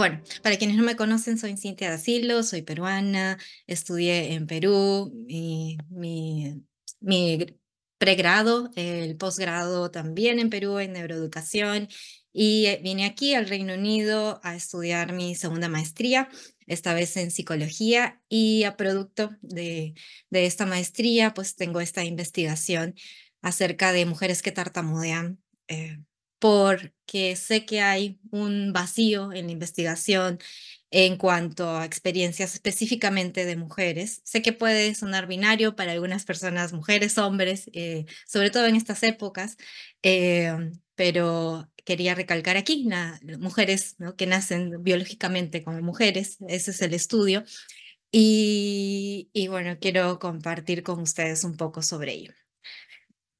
bueno, para quienes no me conocen, soy Cintia Dacilo, soy peruana, estudié en Perú, y mi, pregrado, el posgrado también en Perú en neuroeducación y eh, vine aquí al Reino Unido a estudiar mi segunda maestría, esta vez en psicología y a producto de, esta maestría pues tengo esta investigación acerca de mujeres que tartamudean. Eh, porque sé que hay un vacío en la investigación en cuanto a experiencias específicamente de mujeres. Sé que puede sonar binario para algunas personas, mujeres, hombres, eh, sobre todo en estas épocas, eh, pero quería recalcar aquí, mujeres ¿no? que nacen biológicamente como mujeres, ese es el estudio, y, y bueno, quiero compartir con ustedes un poco sobre ello.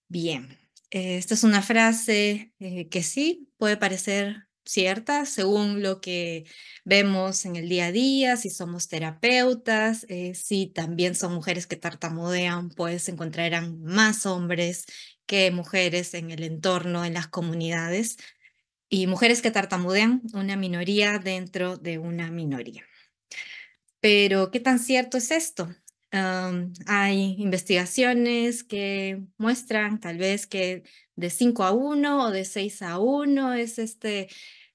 Bien, eh, esta es una frase eh, que sí puede parecer cierta según lo que vemos en el día a día, si somos terapeutas, eh, si también son mujeres que tartamudean, pues encontrarán más hombres que mujeres en el entorno, en las comunidades, y mujeres que tartamudean, una minoría dentro de una minoría. Pero, ¿qué tan cierto es esto? hay investigaciones que muestran tal vez que de 5 a 1 o de 6 a 1 es este,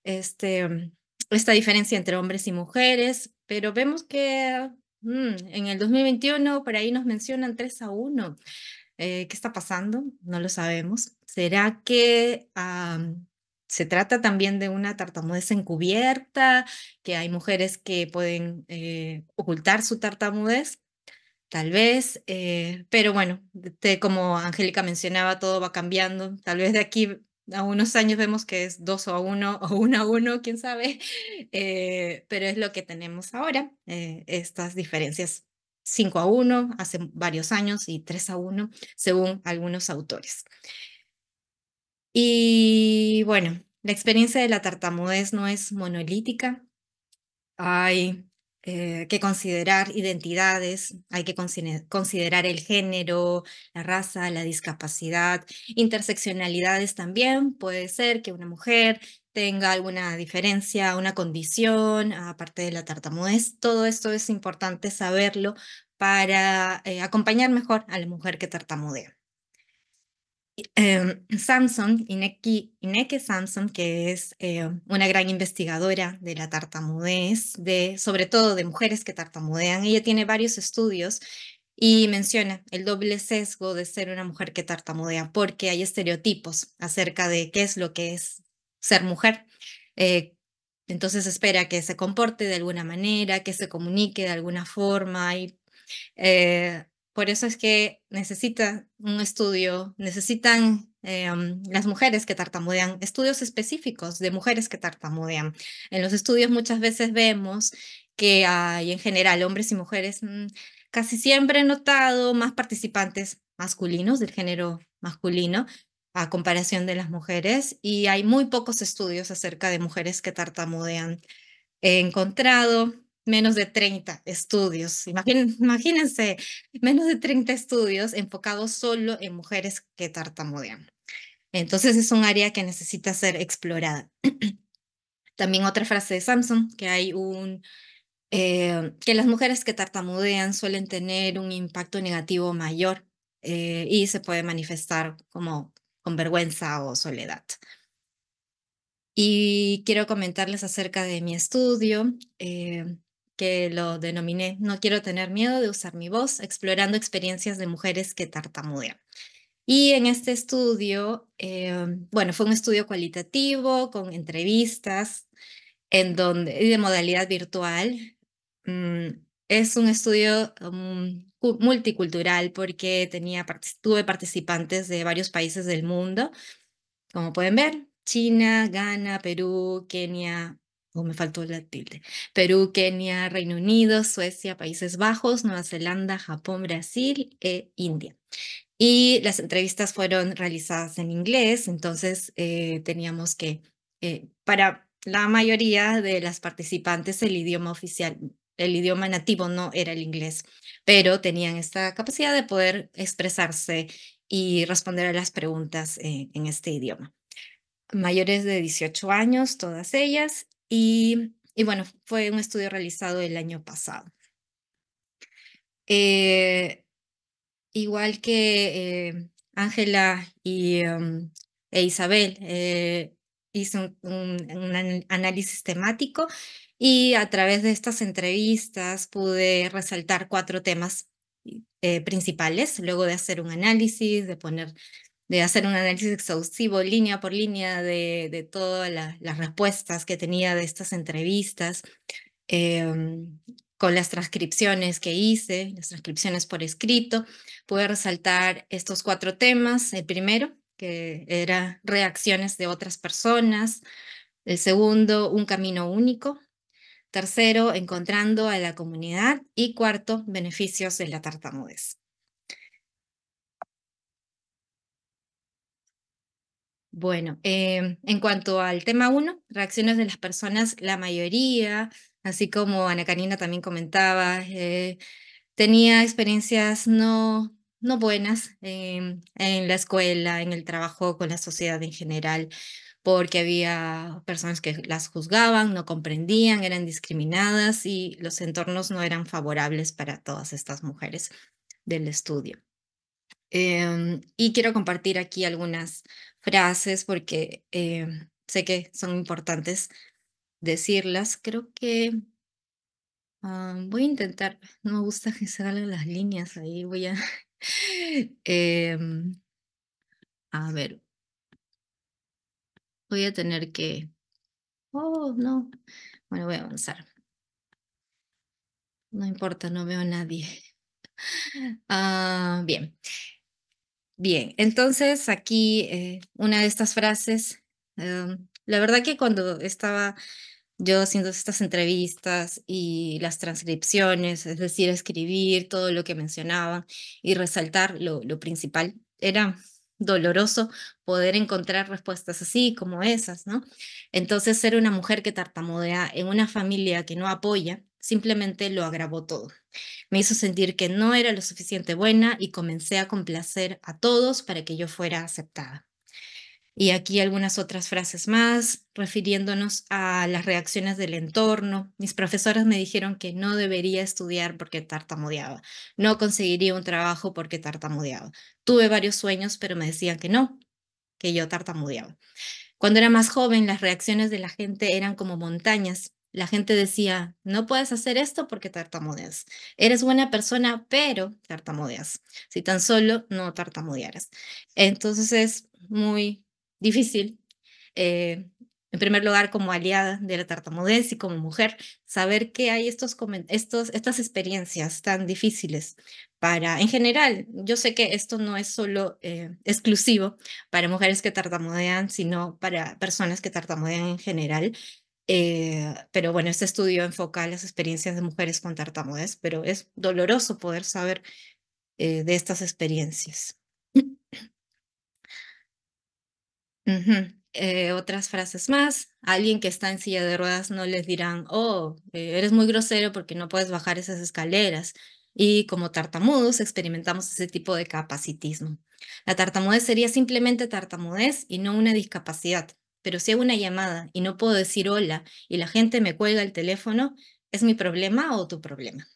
este, esta diferencia entre hombres y mujeres, pero vemos que mm, en el 2021 por ahí nos mencionan 3 a 1. Eh, ¿Qué está pasando? No lo sabemos. ¿Será que se trata también de una tartamudez encubierta, que hay mujeres que pueden eh, ocultar su tartamudez? tal vez, eh, pero bueno, como Angélica mencionaba, todo va cambiando, tal vez de aquí a unos años vemos que es 2 a 1 o 1 a 1, quién sabe, eh, pero es lo que tenemos ahora, eh, estas diferencias 5 a 1 hace varios años y 3 a 1 según algunos autores. Y bueno, la experiencia de la tartamudez no es monolítica. Hay eh, que considerar identidades, hay que considerar el género, la raza, la discapacidad, interseccionalidades también. Puede ser que una mujer tenga alguna diferencia, una condición, aparte de la tartamudez. Todo esto es importante saberlo para eh, acompañar mejor a la mujer que tartamudea eh, em, Samson, Ineke Samson, que es em, una gran investigadora de la tartamudez, de, sobre todo de mujeres que tartamudean, ella tiene varios estudios y menciona el doble sesgo de ser una mujer que tartamudea, porque hay estereotipos acerca de qué es lo que es ser mujer. Eh, entonces espera que se comporte de alguna manera, que se comunique de alguna forma eh, por eso es que necesitan un estudio, necesitan eh, um, las mujeres que tartamudean, estudios específicos de mujeres que tartamudean. En los estudios muchas veces vemos que hay en general hombres y mujeres, mm, casi siempre he notado más participantes masculinos del género masculino a comparación de las mujeres y hay muy pocos estudios acerca de mujeres que tartamudean. He encontrado menos de 30 estudios, imagínense, menos de 30 estudios enfocados solo en mujeres que tartamudean. Entonces es un área que necesita ser explorada. También otra frase de Samson, que hay un... Eh, que las mujeres que tartamudean suelen tener un impacto negativo mayor eh, y se puede manifestar como con vergüenza o soledad. Y quiero comentarles acerca de mi estudio. Eh, que lo denominé No quiero tener miedo de usar mi voz, explorando experiencias de mujeres que tartamudean. Y en este estudio, em, bueno, fue un estudio cualitativo con entrevistas en donde, de modalidad virtual. Mm, es un estudio mm, multicultural porque tenía, tuve participantes de varios países del mundo, como pueden ver, China, Ghana, Perú, Kenia, o me faltó la tilde, Perú, Kenia, Reino Unido, Suecia, Países Bajos, Nueva Zelanda, Japón, Brasil e India. Y las entrevistas fueron realizadas en inglés, entonces eh, teníamos que, eh, para la mayoría de las participantes, el idioma oficial, el idioma nativo no era el inglés, pero tenían esta capacidad de poder expresarse y responder a las preguntas eh, en este idioma mayores de 18 años, todas ellas, y, bueno, fue un estudio realizado el año pasado. Eh, igual que eh, Ángela em, e Isabel, eh, hice hizo un, un, análisis temático y a través de estas entrevistas pude resaltar cuatro temas principales, luego de hacer un análisis, de poner de hacer un análisis exhaustivo línea por línea de, todas las respuestas que tenía de estas entrevistas, em, con las transcripciones que hice, las transcripciones por escrito, pude resaltar estos cuatro temas. El primero, que era reacciones de otras personas. El segundo, un camino único. Tercero, encontrando a la comunidad. Y cuarto, beneficios de la tartamudez. Bueno, em, en cuanto al tema 1, reacciones de las personas, la mayoría, así como Ana Karina también comentaba, eh, tenía experiencias no, no buenas em, en la escuela, en el trabajo, con la sociedad en general, porque había personas que las juzgaban, no comprendían, eran discriminadas y los entornos no eran favorables para todas estas mujeres del estudio. Em, y quiero compartir aquí algunas frases porque em, sé que son importantes decirlas. Creo que ah, voy a intentar, no me gusta que se salgan las líneas ahí, voy a... Em, a ver, voy a tener que... Oh, no. Bueno, voy a avanzar. No importa, no veo a nadie. Ah, bien. Bien, entonces aquí eh, una de estas frases, em, la verdad que cuando estaba yo haciendo estas entrevistas y las transcripciones, es decir, escribir todo lo que mencionaba y resaltar lo, lo principal, era doloroso poder encontrar respuestas así como esas, ¿no? Entonces ser una mujer que tartamudea en una familia que no apoya, simplemente lo agravó todo. Me hizo sentir que no era lo suficiente buena y comencé a complacer a todos para que yo fuera aceptada. Y aquí algunas otras frases más, refiriéndonos a las reacciones del entorno. Mis profesores me dijeron que no debería estudiar porque tartamudeaba. No conseguiría un trabajo porque tartamudeaba. Tuve varios sueños, pero me decían que no, que yo tartamudeaba. Cuando era más joven, las reacciones de la gente eran como montañas la gente decía, no puedes hacer esto porque tartamudeas. Eres buena persona, pero tartamudeas. Si tan solo no tartamudearas. Entonces es muy difícil, eh, en primer lugar, como aliada de la tartamudez y como mujer, saber que hay estos, estos, estas experiencias tan difíciles para, en general, yo sé que esto no es solo eh, exclusivo para mujeres que tartamudean, sino para personas que tartamudean en general. Eh, pero bueno, este estudio enfoca las experiencias de mujeres con tartamudez, pero es doloroso poder saber eh, de estas experiencias. Eh, otras frases más. alguien que está en silla de ruedas no les dirán, oh, eres muy grosero porque no puedes bajar esas escaleras. Y como tartamudos experimentamos ese tipo de capacitismo. La tartamudez sería simplemente tartamudez y no una discapacidad pero si hago una llamada y no puedo decir hola y la gente me cuelga el teléfono, ¿es mi problema o tu problema?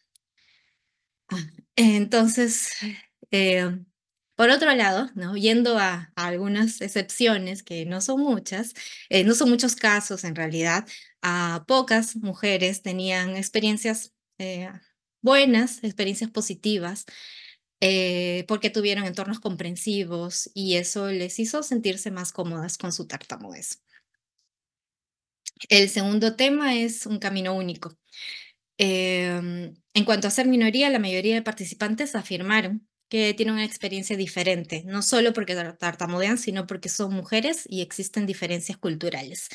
Entonces, eh, por otro lado, ¿no? yendo a, algunas excepciones, que no son muchas, eh, no son muchos casos en realidad, a ah, pocas mujeres tenían experiencias eh, buenas, experiencias positivas eh, porque tuvieron entornos comprensivos y eso les hizo sentirse más cómodas con su tartamudez. El segundo tema es un camino único. Em, en cuanto a ser minoría, la mayoría de participantes afirmaron que tienen una experiencia diferente, no solo porque tartamudean, sino porque son mujeres y existen diferencias culturales.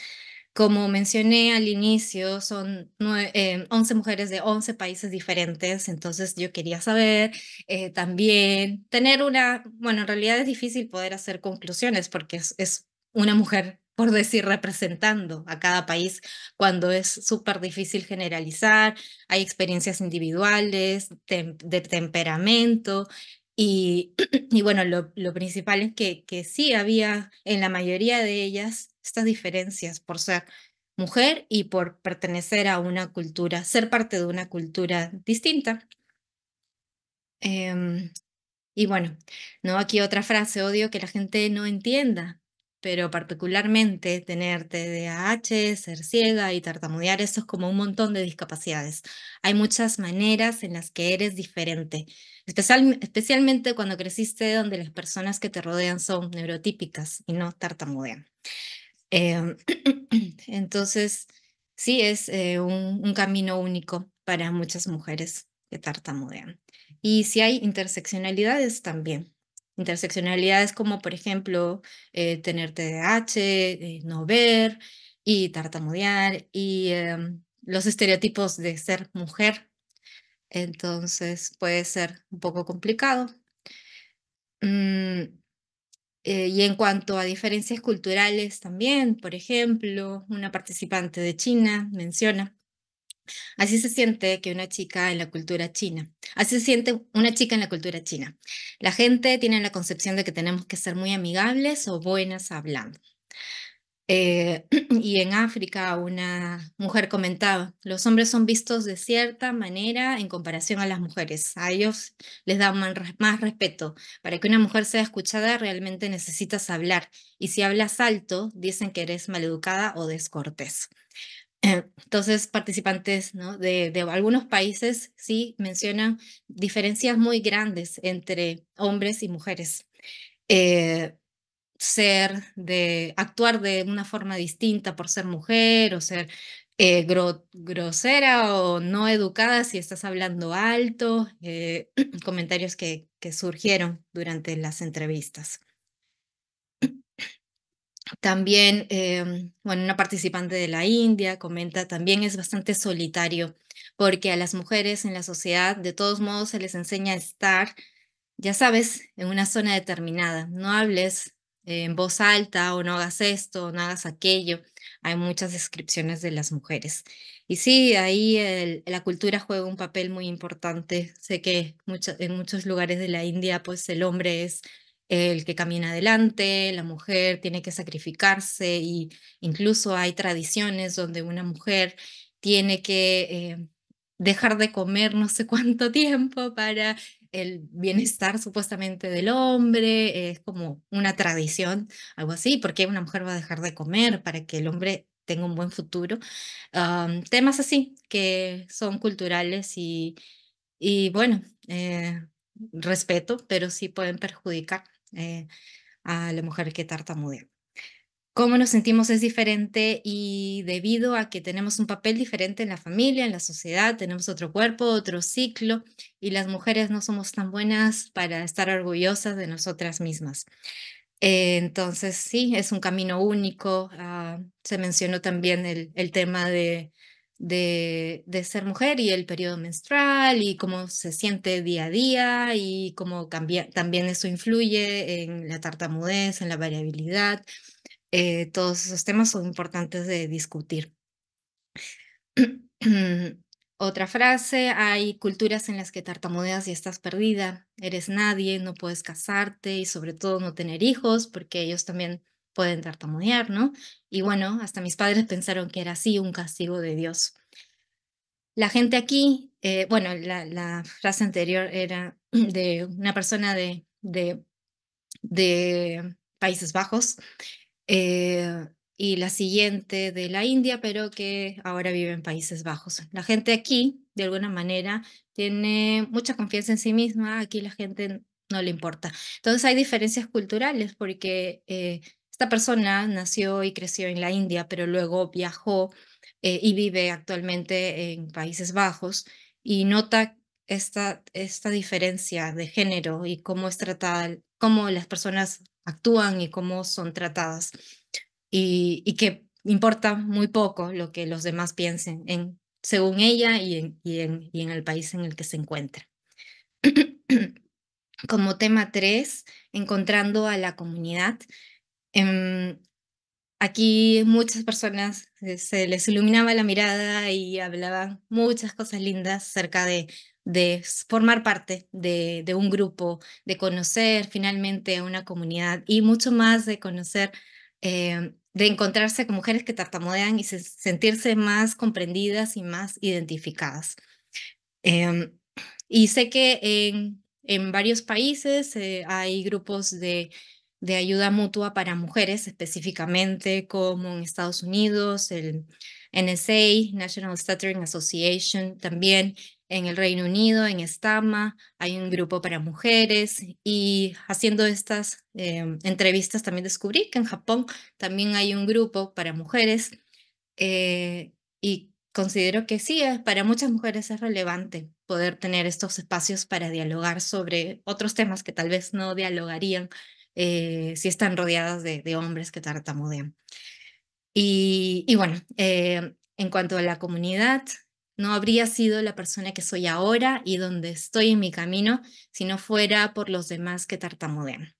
Como mencioné al inicio, son 11 eh, mujeres de 11 países diferentes, entonces yo quería saber eh, también tener una, bueno, en realidad es difícil poder hacer conclusiones porque es, una mujer, por decir, representando a cada país cuando es súper difícil generalizar, hay experiencias individuales, de temperamento, y, bueno, lo, principal es que sí había en la mayoría de ellas estas diferencias por ser mujer y por pertenecer a una cultura, ser parte de una cultura distinta. Em, y bueno, no aquí otra frase, odio que la gente no entienda, pero particularmente tener TDAH, ser ciega y tartamudear, eso es como un montón de discapacidades. Hay muchas maneras en las que eres diferente, especialmente cuando creciste donde las personas que te rodean son neurotípicas y no tartamudean. Em, entonces, sí, es eh, un, camino único para muchas mujeres que tartamudean. Y si hay interseccionalidades también. Interseccionalidades como, por ejemplo, eh, tener TDAH, eh, no ver y tartamudear y em, los estereotipos de ser mujer. Entonces puede ser un poco complicado. Mm, eh, y en cuanto a diferencias culturales también, por ejemplo, una participante de China menciona, así se siente que una chica en la cultura china, así se siente una chica en la cultura china. La gente tiene la concepción de que tenemos que ser muy amigables o buenas hablando. Eh, y en África una mujer comentaba, los hombres son vistos de cierta manera en comparación a las mujeres. A ellos les dan más respeto. Para que una mujer sea escuchada realmente necesitas hablar. Y si hablas alto, dicen que eres maleducada o descortés. Eh, entonces, participantes ¿no? de, algunos países sí mencionan diferencias muy grandes entre hombres y mujeres. Eh, ser, de actuar de una forma distinta por ser mujer o ser eh, grosera o no educada si estás hablando alto, eh, comentarios que, que surgieron durante las entrevistas. También, em, bueno, una participante de la India comenta, también es bastante solitario, porque a las mujeres en la sociedad de todos modos se les enseña a estar, ya sabes, en una zona determinada. No hables en voz alta o oh, no hagas esto o no hagas aquello. Hay muchas descripciones de las mujeres. Y sí, ahí la cultura juega un papel muy importante. Sé que en muchos lugares de la India, pues el hombre es el que camina adelante, la mujer tiene que sacrificarse y incluso hay tradiciones donde una mujer tiene que eh, dejar de comer no sé cuánto tiempo para el bienestar supuestamente del hombre, es como una tradición, algo así, porque una mujer va a dejar de comer para que el hombre tenga un buen futuro. temas así que son culturales y, y bueno, eh, respeto, pero sí pueden perjudicar eh, a la mujer que tartamudea cómo nos sentimos es diferente y debido a que tenemos un papel diferente en la familia, en la sociedad, tenemos otro cuerpo, otro ciclo y las mujeres no somos tan buenas para estar orgullosas de nosotras mismas. Eh, entonces, sí, es un camino único. Ah, se mencionó también el, tema de, ser mujer y el periodo menstrual y cómo se siente día a día y cómo también eso influye en la tartamudez, en la variabilidad eh, todos esos temas son importantes de discutir. Otra frase, hay culturas en las que tartamudeas y estás perdida, eres nadie, no puedes casarte y sobre todo no tener hijos porque ellos también pueden tartamudear, ¿no? Y bueno, hasta mis padres pensaron que era así un castigo de Dios. La gente aquí, eh, bueno, la, frase anterior era de una persona de, de, de Países Bajos, eh, y la siguiente de la India, pero que ahora vive en Países Bajos. La gente aquí, de alguna manera, tiene mucha confianza en sí misma, aquí la gente no le importa. Entonces hay diferencias culturales porque eh, esta persona nació y creció en la India, pero luego viajó eh, y vive actualmente en Países Bajos y nota esta, esta diferencia de género y cómo es tratada, cómo las personas actúan y cómo son tratadas. Y, que importa muy poco lo que los demás piensen en, según ella y en, y en, el país en el que se encuentra. Como tema tres, encontrando a la comunidad. Em, aquí muchas personas eh, se les iluminaba la mirada y hablaban muchas cosas lindas acerca de de formar parte de, un grupo, de conocer finalmente una comunidad y mucho más de conocer, eh, de encontrarse con mujeres que tartamudean y sentirse más comprendidas y más identificadas. Em, y sé que en, varios países eh, hay grupos de, de ayuda mutua para mujeres específicamente, como en Estados Unidos, el NSA, National Stuttering Association, también en el Reino Unido, en Estama, hay un grupo para mujeres y haciendo estas em, entrevistas también descubrí que en Japón también hay un grupo para mujeres eh, y considero que sí, eh, para muchas mujeres es relevante poder tener estos espacios para dialogar sobre otros temas que tal vez no dialogarían eh, si están rodeadas de, hombres que tartamudean. Y, y bueno, en cuanto a la comunidad, no habría sido la persona que soy ahora y donde estoy en mi camino si no fuera por los demás que tartamudean.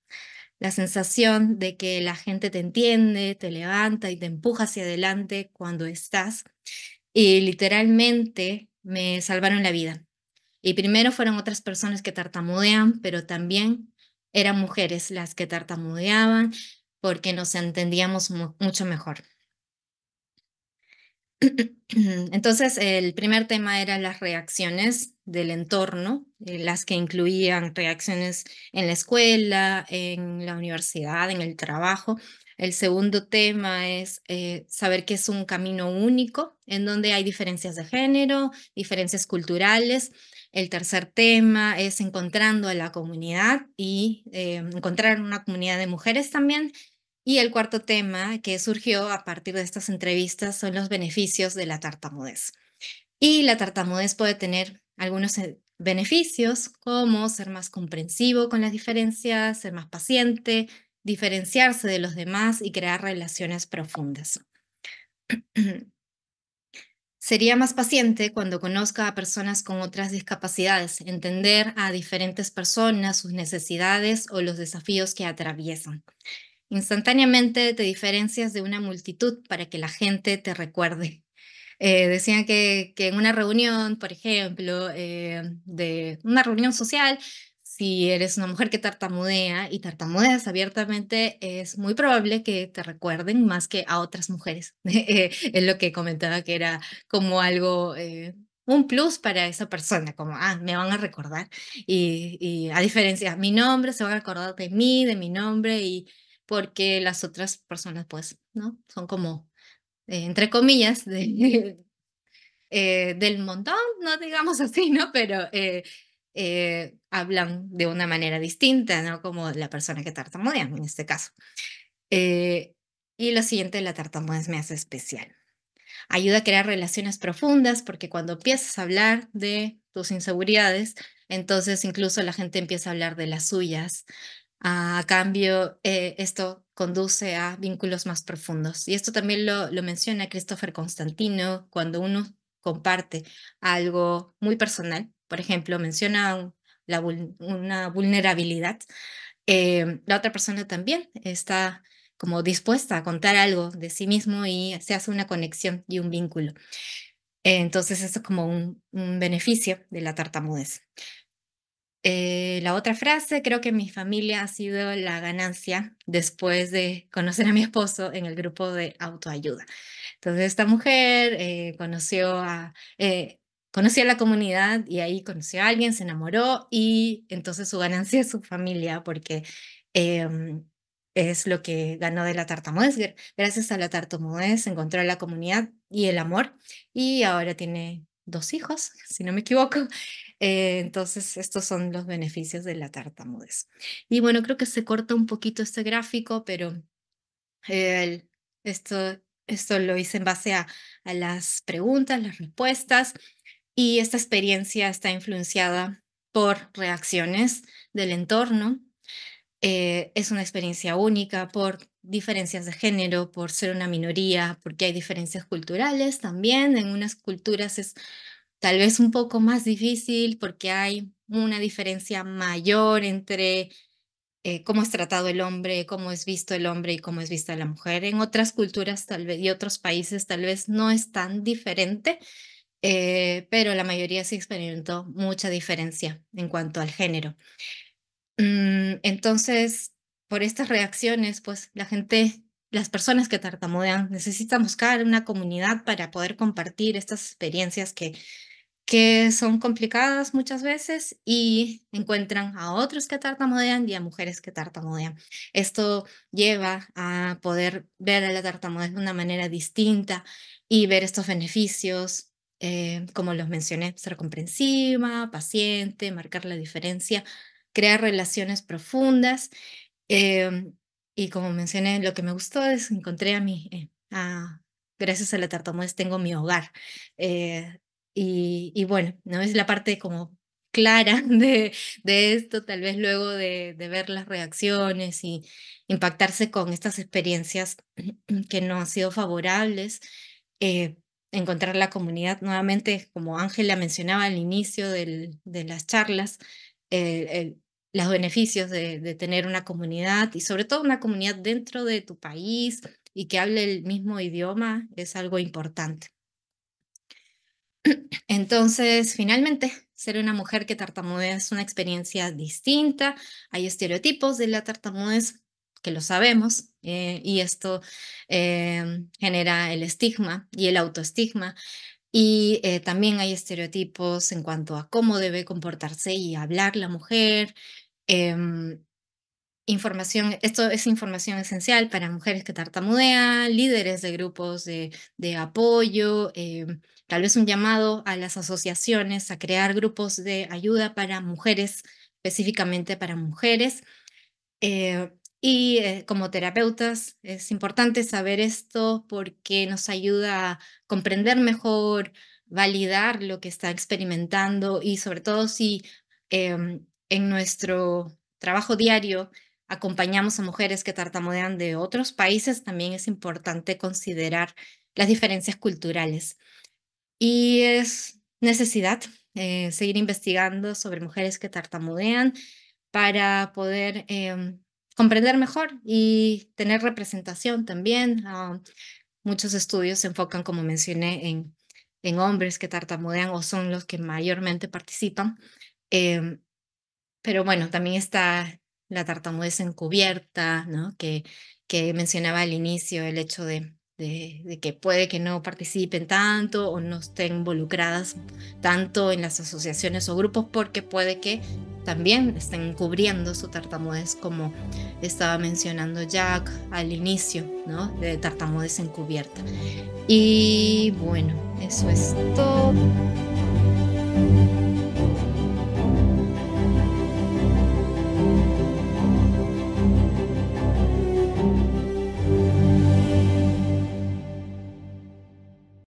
La sensación de que la gente te entiende, te levanta y te empuja hacia adelante cuando estás. Y literalmente me salvaron la vida. Y primero fueron otras personas que tartamudean, pero también eran mujeres las que tartamudeaban porque nos entendíamos mucho mejor. Entonces, el primer tema era las reacciones del entorno, eh, las que incluían reacciones en la escuela, en la universidad, en el trabajo. El segundo tema es eh, saber que es un camino único, en donde hay diferencias de género, diferencias culturales. El tercer tema es encontrando a la comunidad y eh, encontrar una comunidad de mujeres también y el cuarto tema que surgió a partir de estas entrevistas son los beneficios de la tartamudez. Y la tartamudez puede tener algunos eh, beneficios como ser más comprensivo con las diferencias, ser más paciente, diferenciarse de los demás y crear relaciones profundas. Sería más paciente cuando conozca a personas con otras discapacidades, entender a diferentes personas, sus necesidades o los desafíos que atraviesan. Instantáneamente te diferencias de una multitud para que la gente te recuerde. Eh, decían que, que, en una reunión, por ejemplo, eh, de una reunión social, si eres una mujer que tartamudea y tartamudeas abiertamente, es muy probable que te recuerden más que a otras mujeres. Eh, es lo que comentaba que era como algo, un plus para esa persona, como, ah, me van a recordar. Y, y a diferencia, mi nombre, se van a acordar de mí, de mi nombre y porque las otras personas, pues, ¿no? Son como, eh, entre comillas, eh, del montón, no digamos así, ¿no? Pero eh, hablan de una manera distinta, ¿no? Como la persona que tartamudea, en este caso. y lo siguiente, la tartamudez me hace especial. Ayuda a crear relaciones profundas porque cuando empiezas a hablar de tus inseguridades, entonces incluso la gente empieza a hablar de las suyas a cambio, eh, esto conduce a vínculos más profundos. Y esto también lo, lo menciona Christopher Constantino cuando uno comparte algo muy personal. Por ejemplo, menciona una vulnerabilidad. Eh, la otra persona también está como dispuesta a contar algo de sí mismo y se hace una conexión y un vínculo. Entonces, eso es como un, beneficio de la tartamudez. Eh, la otra frase, creo que mi familia ha sido la ganancia después de conocer a mi esposo en el grupo de autoayuda. Entonces, esta mujer eh, conoció a... Eh, la comunidad y ahí conoció a alguien, se enamoró y entonces su ganancia es su familia porque em, es lo que ganó de la tartamudez. Gracias a la tartamudez encontró la comunidad y el amor y ahora tiene dos hijos, si no me equivoco, eh, entonces, estos son los beneficios de la tartamudez. Y bueno, creo que se corta un poquito este gráfico, pero eh, esto, esto lo hice en base a, las preguntas, las respuestas, y esta experiencia está influenciada por reacciones del entorno. Eh, es una experiencia única por diferencias de género, por ser una minoría, porque hay diferencias culturales también. En unas culturas es tal vez un poco más difícil porque hay una diferencia mayor entre eh, cómo es tratado el hombre, cómo es visto el hombre y cómo es vista la mujer. En otras culturas tal vez y otros países tal vez no es tan diferente, eh, pero la mayoría sí experimentó mucha diferencia en cuanto al género. Mm, entonces, por estas reacciones, pues la gente las personas que tartamudean necesitan buscar una comunidad para poder compartir estas experiencias que que son complicadas muchas veces y encuentran a otros que tartamudean y a mujeres que tartamudean. Esto lleva a poder ver a la tartamudez de una manera distinta y ver estos beneficios, eh, como los mencioné, ser comprensiva, paciente, marcar la diferencia, crear relaciones profundas. Eh, y como mencioné, lo que me gustó es encontré a mi, eh, gracias a la tartamudez tengo mi hogar. Y, bueno, ¿no? es la parte como clara de, esto, tal vez luego de, ver las reacciones y impactarse con estas experiencias que no han sido favorables, eh, encontrar la comunidad nuevamente, como Ángela mencionaba al inicio de las charlas, los beneficios de, tener una comunidad y sobre todo una comunidad dentro de tu país y que hable el mismo idioma es algo importante. Entonces, finalmente, ser una mujer que tartamudea es una experiencia distinta. Hay estereotipos de la tartamudez que lo sabemos eh, y esto eh, genera el estigma y el autoestigma. Y eh, también hay estereotipos en cuanto a cómo debe comportarse y hablar la mujer. Em, información, esto es información esencial para mujeres que tartamudean, líderes de grupos de apoyo em, tal vez un llamado a las asociaciones a crear grupos de ayuda para mujeres, específicamente para mujeres. Eh, y eh, como terapeutas es importante saber esto porque nos ayuda a comprender mejor, validar lo que está experimentando y sobre todo si em, en nuestro trabajo diario acompañamos a mujeres que tartamudean de otros países, también es importante considerar las diferencias culturales. Y es necesidad eh, seguir investigando sobre mujeres que tartamudean para poder em, comprender mejor y tener representación también. Ah, muchos estudios se enfocan, como mencioné, en, en hombres que tartamudean o son los que mayormente participan. Em, pero bueno, también está la tartamudez encubierta, ¿no? que, que mencionaba al inicio, el hecho de de, que puede que no participen tanto o no estén involucradas tanto en las asociaciones o grupos porque puede que también estén cubriendo su tartamudez como estaba mencionando Jack al inicio, ¿no? De tartamudez encubierta. Y bueno, eso es todo.